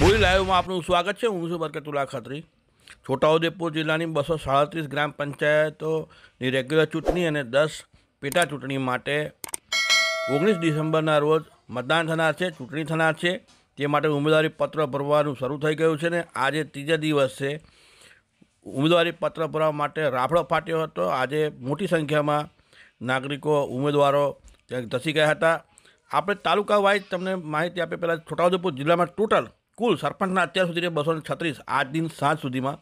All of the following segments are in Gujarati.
બોલી લાઈવમાં આપનું સ્વાગત છે હું છું બરકતુલ્લા ખત્રી છોટાઉદેપુર જિલ્લાની બસો સાડત્રીસ ગ્રામ પંચાયતોની રેગ્યુલર ચૂંટણી અને દસ પેટા ચૂંટણી માટે ઓગણીસ ડિસેમ્બરના રોજ મતદાન થનાર છે ચૂંટણી થનાર છે તે માટે ઉમેદવારી પત્ર ભરવાનું શરૂ થઈ ગયું છે ને આજે ત્રીજા દિવસે ઉમેદવારી પત્ર ભરવા માટે રાફડો ફાટ્યો હતો આજે મોટી સંખ્યામાં નાગરિકો ઉમેદવારો ત્યાં ધસી ગયા હતા આપણે તાલુકા વાઇઝ તમને માહિતી આપે પહેલાં છોટાઉદેપુર જિલ્લામાં ટોટલ કુલ સરપંચના અત્યાર સુધી બસો ને છત્રીસ આજ દિન સાંજ સુધીમાં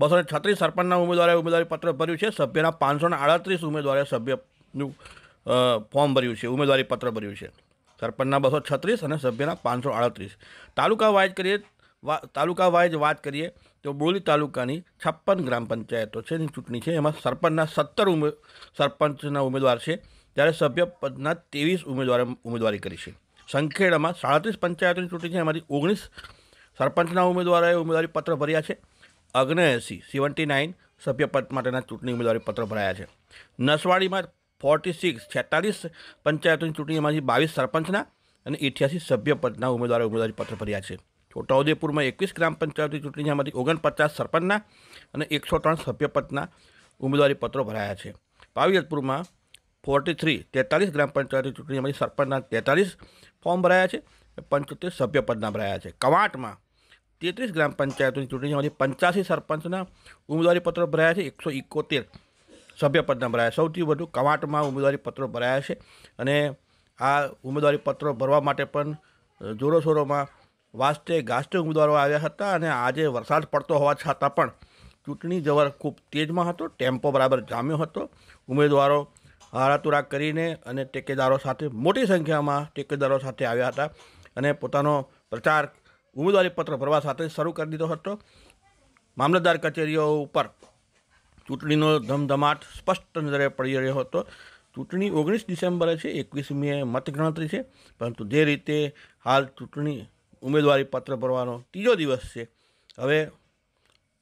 બસો ને છત્રીસ સરપંચના ઉમેદવારે ઉમેદવારી પત્ર ભર્યું છે સભ્યના પાંચસો ને આડત્રીસ ઉમેદવારે સભ્યનું ફોર્મ ભર્યું છે ઉમેદવારી પત્ર ભર્યું છે સરપંચના બસો છત્રીસ અને સભ્યના પાંચસો આડત્રીસ તાલુકા વાઇઝ કરીએ તાલુકા વાઇઝ વાત કરીએ તો બોલી તાલુકાની છપ્પન ગ્રામ પંચાયતો છે એની ચૂંટણી છે એમાં સરપંચના સત્તર ઉમે સરપંચના ઉમેદવાર છે જ્યારે સભ્ય પદના ત્રેવીસ ઉમેદવારે ઉમેદવારી કરી છે સંખેડામાં સાડત્રીસ પંચાયતોની ચૂંટણી છે એમાંથી ઓગણીસ સરપંચના ઉમેદવારોએ ઉમેદવારી પત્ર ભર્યા છે અગ્નેએંસી સેવન્ટી નાઇન સભ્યપદ માટેના ચૂંટણી ઉમેદવારી પત્ર ભરાયા છે નસવાડીમાં ફોર્ટી સિક્સ છેતાલીસ પંચાયતોની ચૂંટણીમાંથી બાવીસ સરપંચના અને અઠ્યાસી સભ્યપદના ઉમેદવારો ઉમેદવારી પત્ર ભર્યા છે છોટાઉદેપુરમાં એકવીસ ગ્રામ પંચાયતની ચૂંટણી જેમાંથી ઓગણપચાસ સરપંચના અને એકસો ત્રણ સભ્યપદના ઉમેદવારી પત્રો ભરાયા છે પાવીજતપુરમાં ફોર્ટી થ્રી તેતાલીસ ગ્રામ પંચાયતની ચૂંટણીમાંથી સરપંચના તેતાલીસ ફોર્મ ભરાયા છે પંચોતેર સભ્ય સભ્યપદના ભરાયા છે કવાંટમાં તેત્રીસ ગ્રામ પંચાયતોની ચૂંટણીમાંથી પંચ્યાસી સરપંચના ઉમેદવારીપત્રો ભરાયા છે એકસો ઇકોતેર સભ્યપદના ભરાયા સૌથી વધુ કવાંટમાં ઉમેદવારીપત્રો ભરાયા છે અને આ ઉમેદવારીપત્રો ભરવા માટે પણ જોરોશોરોમાં વાસ્તે ગાસ્તે ઉમેદવારો આવ્યા હતા અને આજે વરસાદ પડતો હોવા છતાં પણ ચૂંટણી જવર ખૂબ તેજમાં હતો ટેમ્પો બરાબર જામ્યો હતો ઉમેદવારો હારાતુરા કરીને અને ટેકેદારો સાથે મોટી સંખ્યામાં ટેકેદારો સાથે આવ્યા હતા અને પોતાનો પ્રચાર ઉમેદવારી પત્ર ભરવા સાથે શરૂ કરી દીધો હતો મામલતદાર કચેરીઓ ઉપર ચૂંટણીનો ધમધમાટ સ્પષ્ટ નજરે પડી રહ્યો હતો ચૂંટણી ઓગણીસ ડિસેમ્બરે છે એકવીસમીએ મતગણતરી છે પરંતુ જે રીતે હાલ ચૂંટણી ઉમેદવારી પત્ર ભરવાનો ત્રીજો દિવસ છે હવે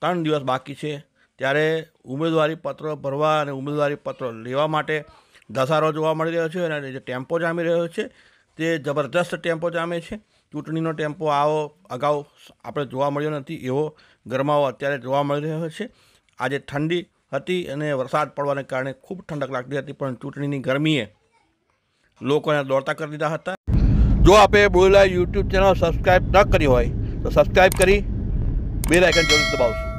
ત્રણ દિવસ બાકી છે ત્યારે ઉમેદવારી પત્ર ભરવા અને ઉમેદવારી પત્ર લેવા માટે ધસારો જોવા મળી રહ્યો છે અને જે ટેમ્પો જામી રહ્યો છે તે જબરદસ્ત ટેમ્પો જામે છે ચૂંટણીનો ટેમ્પો આવો અગાઉ આપણે જોવા મળ્યો નથી એવો ગરમાવો અત્યારે જોવા મળી રહ્યો છે આજે ઠંડી હતી અને વરસાદ પડવાને કારણે ખૂબ ઠંડક લાગતી હતી પણ ચૂંટણીની ગરમીએ લોકોને દોડતા કરી દીધા હતા જો આપણે બોલેલા યુટ્યુબ ચેનલ સબસ્ક્રાઈબ ન કરી હોય તો સબસ્ક્રાઈબ કરી બે લાઇકન જરૂર દબાવશો